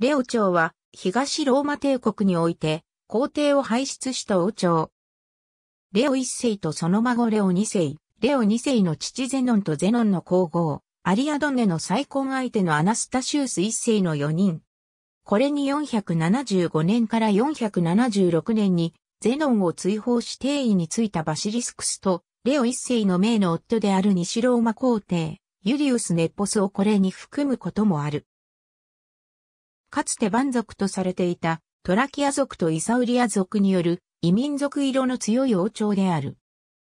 レオ朝は東ローマ帝国において皇帝を輩出した王朝。レオ一世とその孫レオ二世、レオ二世の父ゼノンとゼノンの皇后、アリアドネの再婚相手のアナスタシウス一世の4人。これに475年から476年にゼノンを追放し帝位についたバシリスクスとレオ一世の名の夫である西ローマ皇帝、ユリウス・ネッポスをこれに含むこともある。かつて蛮族とされていたトラキア族とイサウリア族による異民族色の強い王朝である。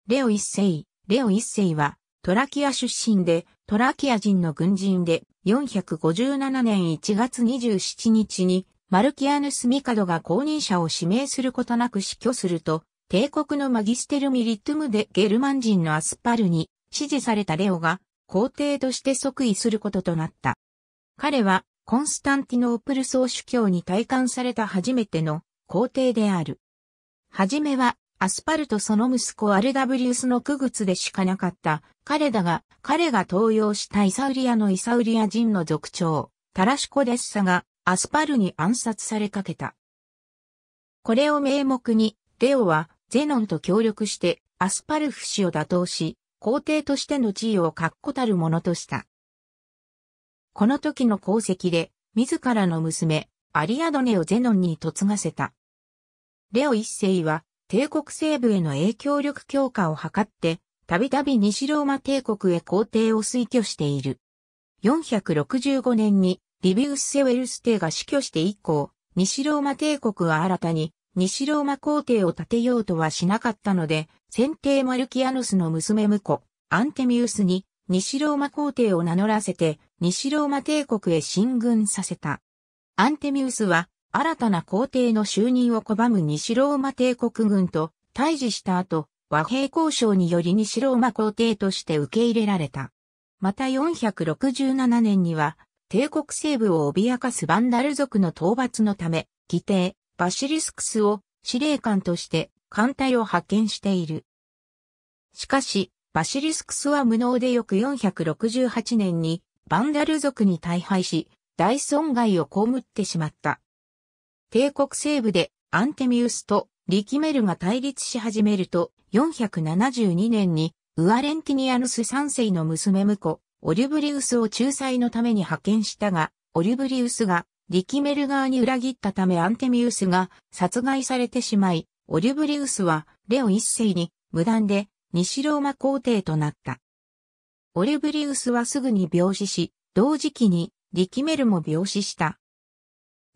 レオ一世、レオ一世はトラキア出身でトラキア人の軍人で457年1月27日にマルキアヌス・ミカドが後任者を指名することなく死去すると、帝国のマギステル・ミリトゥムでゲルマン人のアスパルに支持されたレオが皇帝として即位することとなった。彼はコンスタンティノープル総主教に体感された初めての皇帝である。はじめは、アスパルとその息子アルダブリウスの区別でしかなかった彼だが、彼が登用したイサウリアのイサウリア人の族長、タラシコデッサがアスパルに暗殺されかけた。これを名目に、レオはゼノンと協力してアスパルフ氏を打倒し、皇帝としての地位を確固たるものとした。この時の功績で、自らの娘、アリアドネをゼノンに嫁がせた。レオ一世は、帝国西部への影響力強化を図って、たびたび西ローマ帝国へ皇帝を推挙している。465年に、リビウス・セウェルス帝が死去して以降、西ローマ帝国は新たに、西ローマ皇帝を建てようとはしなかったので、先帝マルキアヌスの娘婿、アンテミウスに、西ローマ皇帝を名乗らせて、西ローマ帝国へ進軍させた。アンテミウスは、新たな皇帝の就任を拒む西ローマ帝国軍と対峙した後、和平交渉により西ローマ皇帝として受け入れられた。また467年には、帝国西部を脅かすバンダル族の討伐のため、義帝、バシリスクスを司令官として艦隊を派遣している。しかし、バシリスクスは無能で翌468年にバンダル族に大敗し、大損害を被ってしまった。帝国西部でアンテミウスとリキメルが対立し始めると、472年にウアレンティニアヌス3世の娘婿、オリュブリウスを仲裁のために派遣したが、オリュブリウスがリキメル側に裏切ったためアンテミウスが殺害されてしまい、オリュブリウスはレオ一世に無断で西ローマ皇帝となった。オレブリウスはすぐに病死し、同時期にリキメルも病死した。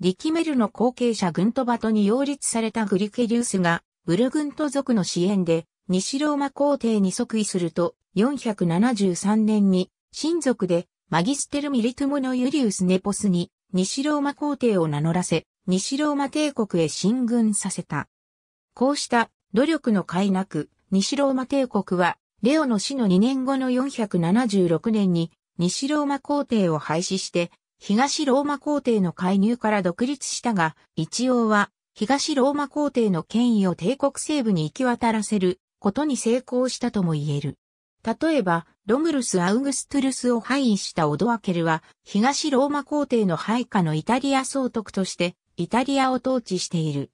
リキメルの後継者グントバトに擁立されたグリケリウスが、ブルグント族の支援で、西ローマ皇帝に即位すると、473年に、親族で、マギステル・ミリトムモのユリウス・ネポスに、西ローマ皇帝を名乗らせ、西ローマ帝国へ進軍させた。こうした努力の斐なく、西ローマ帝国はレオの死の2年後の476年に西ローマ皇帝を廃止して東ローマ皇帝の介入から独立したが、一応は東ローマ皇帝の権威を帝国西部に行き渡らせることに成功したとも言える。例えば、ロムルス・アウグストゥルスを廃位したオドアケルは、東ローマ皇帝の配下のイタリア総督として、イタリアを統治している。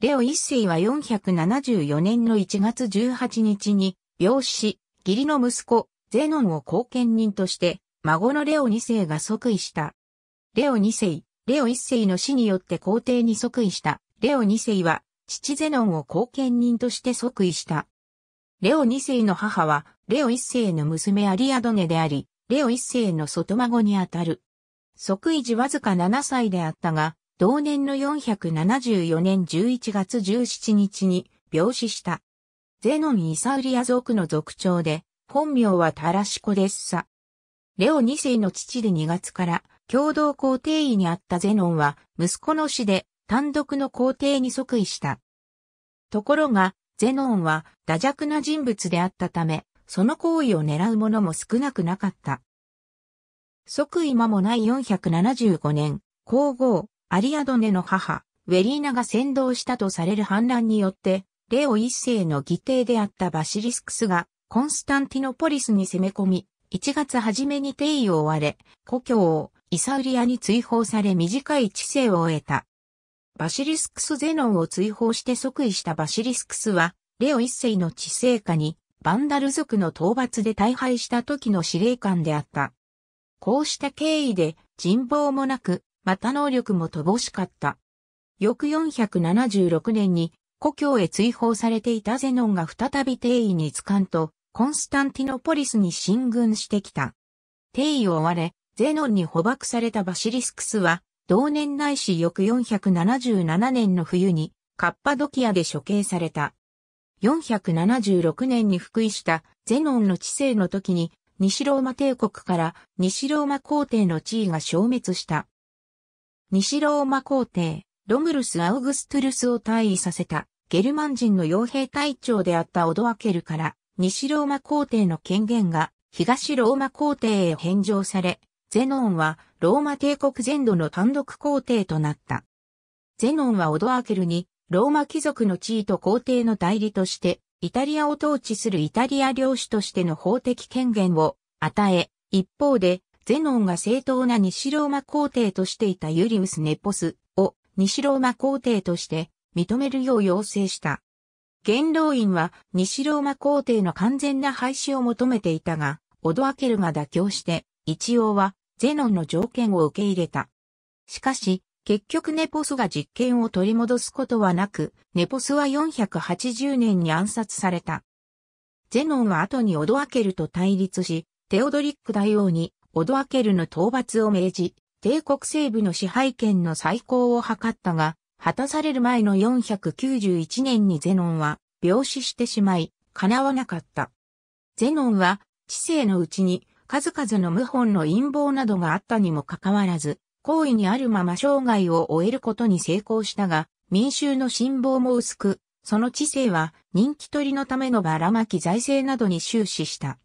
レオ一世は474年の1月18日に、病死、義理の息子、ゼノンを後見人として、孫のレオ2世が即位した。レオ2世、レオ1世の死によって皇帝に即位した。レオ2世は、父ゼノンを後見人として即位した。レオ2世の母は、レオ1世の娘アリアドネであり、レオ1世の外孫にあたる。即位時わずか7歳であったが、同年の474年11月17日に病死した。ゼノン・イサウリア族の族長で、本名はタラシコですさ。レオ2世の父で2月から共同皇帝位にあったゼノンは息子の死で単独の皇帝に即位した。ところが、ゼノンは打弱な人物であったため、その行為を狙う者も少なくなかった。即位間もない475年、皇后、アリアドネの母、ウェリーナが先導したとされる反乱によって、レオ一世の義弟であったバシリスクスが、コンスタンティノポリスに攻め込み、1月初めに帝位を追われ、故郷をイサウリアに追放され短い知性を得た。バシリスクスゼノンを追放して即位したバシリスクスは、レオ一世の知性下に、バンダル族の討伐で大敗した時の司令官であった。こうした経緯で人望もなく、また能力も乏しかった。翌476年に故郷へ追放されていたゼノンが再び帝位に掴んと、コンスタンティノポリスに進軍してきた。帝位を追われ、ゼノンに捕獲されたバシリスクスは、同年内し翌477年の冬に、カッパドキアで処刑された。476年に復位したゼノンの治世の時に、西ローマ帝国から西ローマ皇帝の地位が消滅した。西ローマ皇帝、ロムルス・アウグストゥルスを退位させた。ゲルマン人の傭兵隊長であったオドアケルから西ローマ皇帝の権限が東ローマ皇帝へ返上され、ゼノンはローマ帝国全土の単独皇帝となった。ゼノンはオドアケルにローマ貴族の地位と皇帝の代理として、イタリアを統治するイタリア領主としての法的権限を与え、一方で、ゼノンが正当な西ローマ皇帝としていたユリウス・ネポスを西ローマ皇帝として認めるよう要請した。元老院は西ローマ皇帝の完全な廃止を求めていたが、オドアケルが妥協して、一応はゼノンの条件を受け入れた。しかし、結局ネポスが実権を取り戻すことはなく、ネポスは480年に暗殺された。ゼノンは後にオドアケルと対立し、テオドリック大王にオドアケルの討伐を命じ、帝国西部の支配権の再興を図ったが、果たされる前の491年にゼノンは病死してしまい、叶わなかった。ゼノンは、知性のうちに数々の謀反の陰謀などがあったにもかかわらず、行為にあるまま生涯を終えることに成功したが、民衆の辛抱も薄く、その知性は人気取りのためのばらまき財政などに終始した。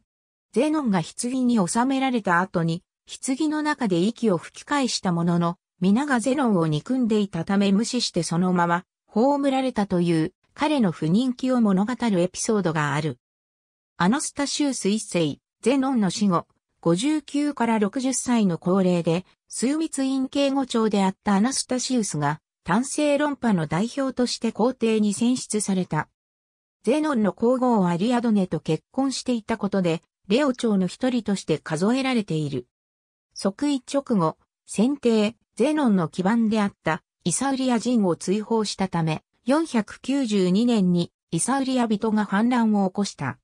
ゼノンが棺に収められた後に、棺の中で息を吹き返したものの、皆がゼノンを憎んでいたため無視してそのまま葬られたという彼の不人気を物語るエピソードがある。アナスタシウス一世、ゼノンの死後、59から60歳の高齢で、枢密院警護長であったアナスタシウスが、単性論破の代表として皇帝に選出された。ゼノンの皇后アリアドネと結婚していたことで、レオ朝の一人として数えられている。即位直後、選定、ゼノンの基盤であったイサウリア人を追放したため、492年にイサウリア人が反乱を起こした。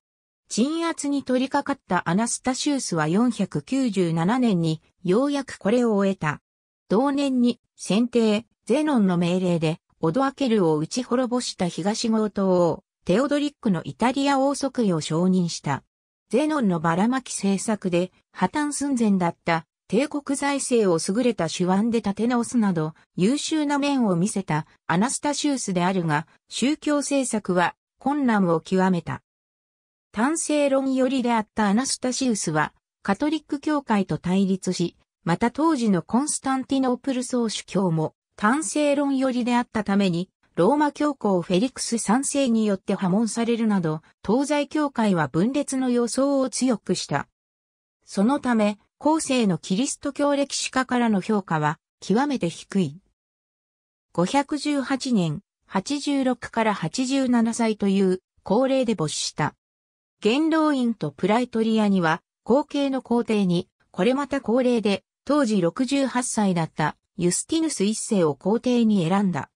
鎮圧に取り掛かったアナスタシウスは497年にようやくこれを終えた。同年に選定、ゼノンの命令でオドアケルを打ち滅ぼした東ゴー王、テオドリックのイタリア王即位を承認した。ゼノンのばらまき政策で破綻寸前だった帝国財政を優れた手腕で立て直すなど優秀な面を見せたアナスタシウスであるが、宗教政策は困難を極めた。単性論寄りであったアナスタシウスは、カトリック教会と対立し、また当時のコンスタンティノープル総主教も、単性論寄りであったために、ローマ教皇フェリクス賛世によって破門されるなど、東西教会は分裂の予想を強くした。そのため、後世のキリスト教歴史家からの評価は極めて低い。518年、86から87歳という高齢で没した。元老院とプライトリアには後継の皇帝に、これまた高齢で当時68歳だったユスティヌス一世を皇帝に選んだ。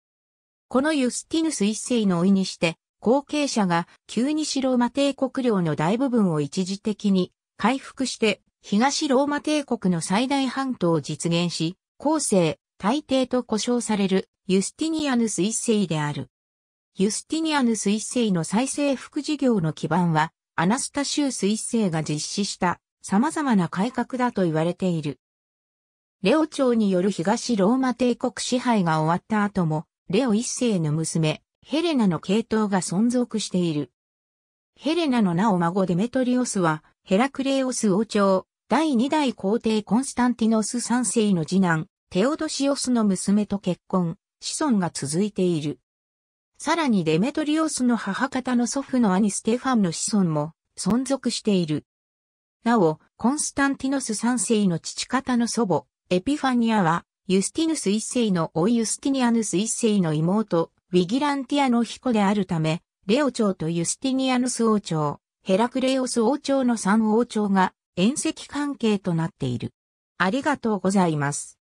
このユスティヌス一世のいにして、後継者が急に白ローマ帝国領の大部分を一時的に回復して東ローマ帝国の最大半島を実現し、後世、大帝と呼称されるユスティニアヌス一世である。ユスティニアヌス一世の再生副事業の基盤は、アナスタシウス一世が実施した様々な改革だと言われている。レオ朝による東ローマ帝国支配が終わった後も、レオ一世の娘、ヘレナの系統が存続している。ヘレナの名を孫デメトリオスは、ヘラクレオス王朝、第2代皇帝コンスタンティノス3世の次男、テオドシオスの娘と結婚、子孫が続いている。さらにデメトリオスの母方の祖父の兄ステファンの子孫も存続している。なお、コンスタンティノス3世の父方の祖母、エピファニアは、ユスティヌス1世の甥ユスティニアヌス1世の妹、ウィギランティアの彦であるため、レオ朝とユスティニアヌス王朝、ヘラクレオス王朝の三王朝が遠赤関係となっている。ありがとうございます。